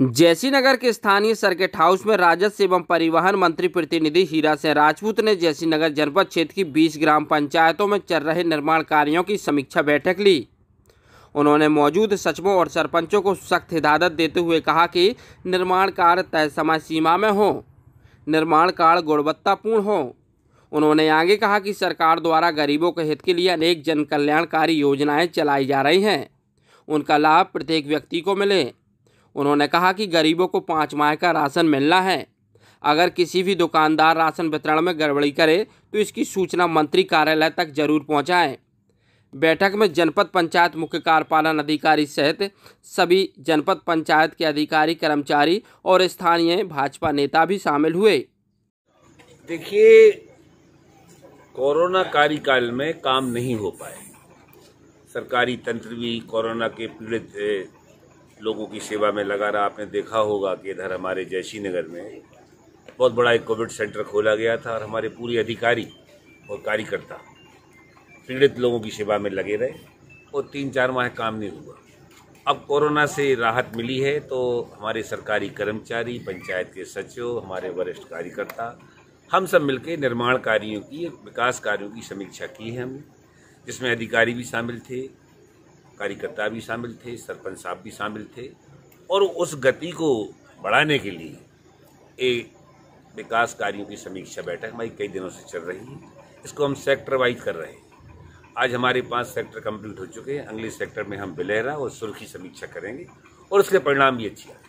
नगर के स्थानीय circuit house में राजस्व एवं परिवहन मंत्री प्रतिनिधि हीरा सिंह राजपूत ने नगर जनपद क्षेत्र की 20 ग्राम पंचायतों में चल रहे निर्माण कार्यों की समीक्षा बैठक ली उन्होंने मौजूद सचिवों और सरपंचों को सख्त हिदायत देते हुए कहा कि निर्माण कार्य तय समय सीमा में हो निर्माण कार्य गुणवत्तापूर्ण हो उन्होंने आगे कहा कि सरकार द्वारा गरीबों के हित के लिए अनेक जन कल्याणकारी योजनाएँ चलाई जा रही हैं उनका लाभ प्रत्येक व्यक्ति को मिले उन्होंने कहा कि गरीबों को पाँच माह का राशन मिलना है अगर किसी भी दुकानदार राशन वितरण में गड़बड़ी करे तो इसकी सूचना मंत्री कार्यालय तक जरूर पहुँचाएँ बैठक में जनपद पंचायत मुख्य कार्यपालन अधिकारी सहित सभी जनपद पंचायत के अधिकारी कर्मचारी और स्थानीय भाजपा नेता भी शामिल हुए देखिए कोरोना कार्यकाल में काम नहीं हो पाए सरकारी तंत्र भी कोरोना के पीड़ित लोगों की सेवा में लगा रहा आपने देखा होगा कि इधर हमारे जयशी नगर में बहुत बड़ा एक कोविड सेंटर खोला गया था और हमारे पूरे अधिकारी और कार्यकर्ता पीड़ित लोगों की सेवा में लगे रहे और तीन चार माह काम नहीं हुआ अब कोरोना से राहत मिली है तो हमारे सरकारी कर्मचारी पंचायत के सचिव हमारे वरिष्ठ कार्यकर्ता हम सब मिलकर निर्माण कार्यों की विकास कार्यों की समीक्षा की है हमने जिसमें अधिकारी भी शामिल थे कार्यकर्ता भी शामिल थे सरपंच साहब भी शामिल थे और उस गति को बढ़ाने के लिए एक विकास कार्यों की समीक्षा बैठक हमारी कई दिनों से चल रही है इसको हम सेक्टर वाइज कर रहे हैं आज हमारे पाँच सेक्टर कंप्लीट हो चुके हैं अगले सेक्टर में हम बिलेरा और सुर्खी समीक्षा करेंगे और उसके परिणाम भी अच्छे आए